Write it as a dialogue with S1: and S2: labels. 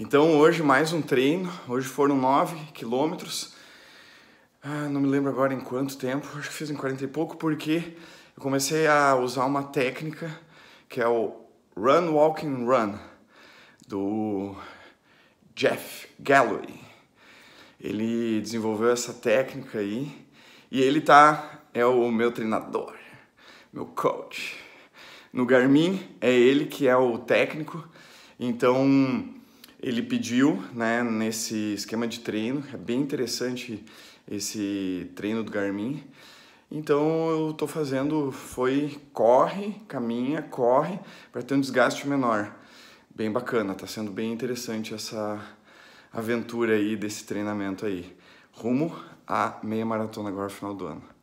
S1: Então hoje mais um treino, hoje foram 9 quilômetros, ah, não me lembro agora em quanto tempo, acho que fiz em 40 e pouco, porque eu comecei a usar uma técnica que é o Run, Walking, Run, do Jeff Galloway. Ele desenvolveu essa técnica aí e ele tá, é o meu treinador, meu coach. No Garmin é ele que é o técnico, então ele pediu né, nesse esquema de treino, é bem interessante esse treino do Garmin. Então eu estou fazendo foi corre, caminha, corre para ter um desgaste menor. Bem bacana, está sendo bem interessante essa aventura aí desse treinamento aí. Rumo à meia maratona agora final do ano.